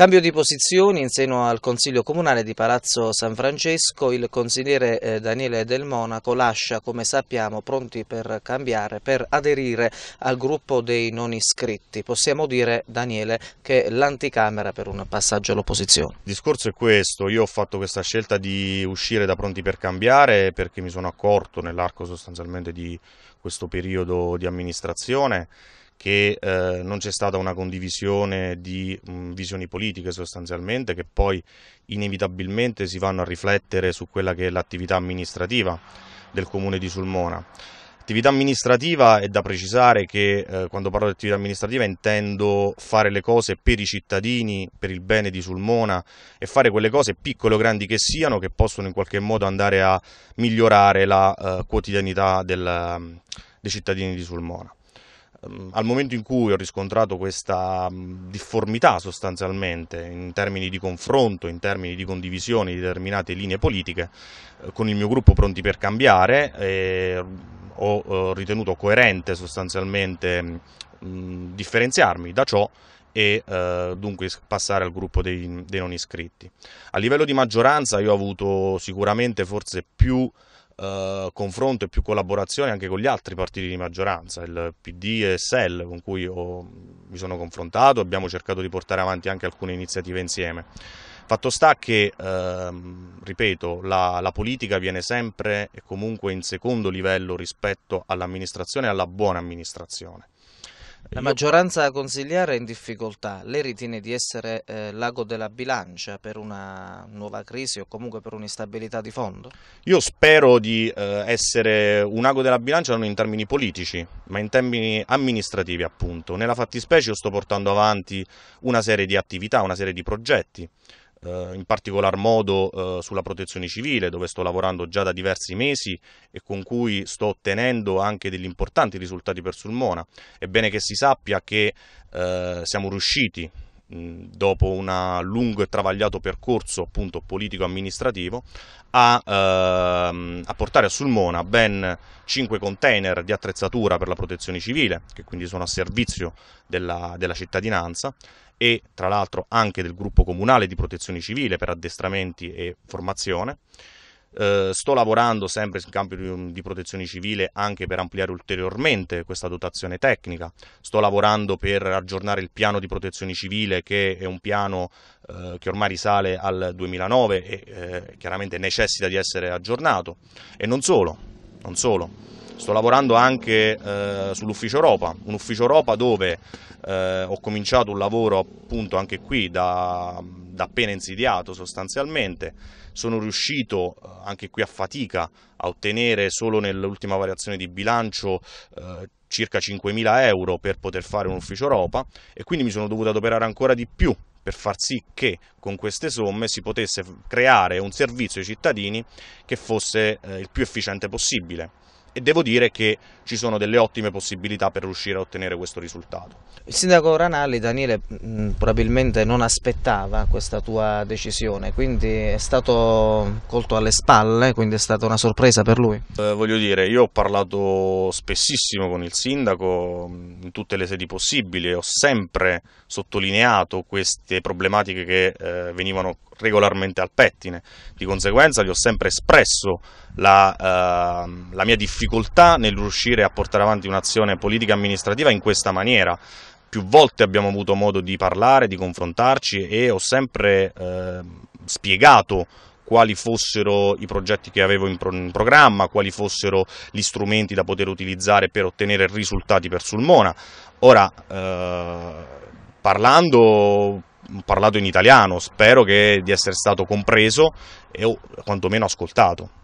Cambio di posizioni in seno al Consiglio Comunale di Palazzo San Francesco, il consigliere eh, Daniele Del Monaco lascia, come sappiamo, pronti per cambiare, per aderire al gruppo dei non iscritti. Possiamo dire, Daniele, che l'anticamera per un passaggio all'opposizione. Il discorso è questo, io ho fatto questa scelta di uscire da pronti per cambiare perché mi sono accorto nell'arco sostanzialmente di questo periodo di amministrazione che eh, non c'è stata una condivisione di mh, visioni politiche sostanzialmente che poi inevitabilmente si vanno a riflettere su quella che è l'attività amministrativa del comune di Sulmona. Attività amministrativa è da precisare che eh, quando parlo di attività amministrativa intendo fare le cose per i cittadini, per il bene di Sulmona e fare quelle cose piccole o grandi che siano che possono in qualche modo andare a migliorare la eh, quotidianità del, dei cittadini di Sulmona. Ehm, al momento in cui ho riscontrato questa mm, difformità sostanzialmente in termini di confronto, in termini di condivisione di determinate linee politiche, eh, con il mio gruppo Pronti per Cambiare eh, ho eh, ritenuto coerente sostanzialmente mm, differenziarmi da ciò e eh, dunque passare al gruppo dei, dei non iscritti. A livello di maggioranza io ho avuto sicuramente forse più eh, confronto e più collaborazione anche con gli altri partiti di maggioranza, il PD e SEL con cui ho, mi sono confrontato, abbiamo cercato di portare avanti anche alcune iniziative insieme. Fatto sta che, ehm, ripeto, la, la, politica viene sempre e comunque in secondo livello rispetto all'amministrazione e alla buona amministrazione. Eh, La maggioranza Io... consigliare è in difficoltà, lei ritiene di essere eh, l'ago della bilancia per una nuova crisi o comunque per un'instabilità di fondo? Io spero di eh, essere un ago della bilancia non in termini politici, ma in termini amministrativi appunto. Nella fattispecie io sto portando avanti una serie di attività, una serie di progetti eh, in particolar modo eh, sulla protezione civile, dove sto lavorando già da diversi mesi e con cui sto ottenendo anche degli importanti risultati per Sulmona. È bene che si sappia che eh, siamo riusciti dopo un lungo e travagliato percorso appunto politico-amministrativo, a, ehm, a, portare a Sulmona ben 5 container di attrezzatura per la protezione civile, che quindi sono a servizio della, della cittadinanza e tra l'altro anche del gruppo comunale di protezione civile per addestramenti e formazione eh, sto lavorando sempre in campo di, um, di, protezione civile anche per ampliare ulteriormente questa dotazione tecnica, sto lavorando per aggiornare il piano di protezione civile che è un piano eh, che ormai risale al 2009 e eh, chiaramente necessita di essere aggiornato e non solo, non solo. Sto lavorando anche eh, sull'Ufficio Europa, un Ufficio Europa dove eh, ho cominciato un lavoro appunto anche qui da, da appena insidiato sostanzialmente. Sono riuscito eh, anche qui a fatica a ottenere solo nell'ultima variazione di bilancio eh, circa 5.000 euro per poter fare un ufficio Europa e quindi mi sono dovuto adoperare ancora di più per far sì che con queste somme si potesse creare un servizio ai cittadini che fosse eh, il più efficiente possibile e devo dire che ci sono delle ottime possibilità per riuscire a ottenere questo risultato. Il sindaco Ranalli, Daniele, mm, probabilmente non aspettava questa tua decisione, quindi è stato colto alle spalle, quindi è stata una sorpresa per lui? Eh, voglio dire, io ho parlato spessissimo con il sindaco mm, in tutte le sedi possibili, ho sempre sottolineato queste problematiche che eh, venivano regolarmente al pettine, di conseguenza gli ho sempre espresso la, eh, la mia difficoltà nel riuscire a portare avanti un'azione politica amministrativa in questa maniera. Più volte abbiamo avuto modo di parlare, di confrontarci e ho sempre eh, spiegato quali fossero i progetti che avevo in, pro in, programma, quali fossero gli strumenti da poter utilizzare per ottenere risultati per Sulmona. Ora, eh, parlando parlato in italiano, spero che di essere stato compreso e o quantomeno ascoltato.